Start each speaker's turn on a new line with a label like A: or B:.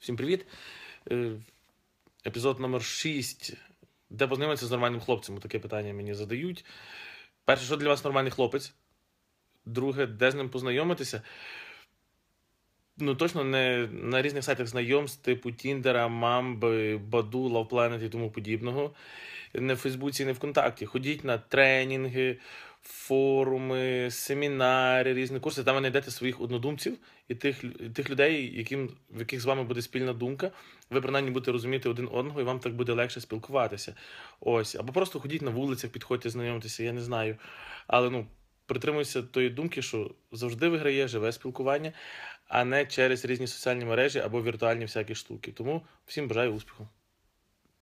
A: Всім привіт. Е, епізод номер 6. Де познайомитися з нормальним хлопцем? Таке питання мені задають. Перше, що для вас нормальний хлопець? Друге, де з ним познайомитися? Ну, точно не на різних сайтах знайомств, типу Тіндера, Мамби, Баду, Love Planet і тому подібного. Не в Фейсбуці, не в Контакті. Ходіть на тренінги форуми, семінари, різні курси. Там ви знайдете своїх однодумців і тих і тих людей, яким в яких з вами буде спільна думка. Ви принаймні будете розуміти один одного, і вам так буде легше спілкуватися. Ось, або просто ходіть на вулицях, підходьте, знайомитися, я не знаю. Але ну притримуйся тої думки, що завжди виграє живе спілкування, а не через різні соціальні мережі або віртуальні всякі штуки. Тому всім бажаю успіху.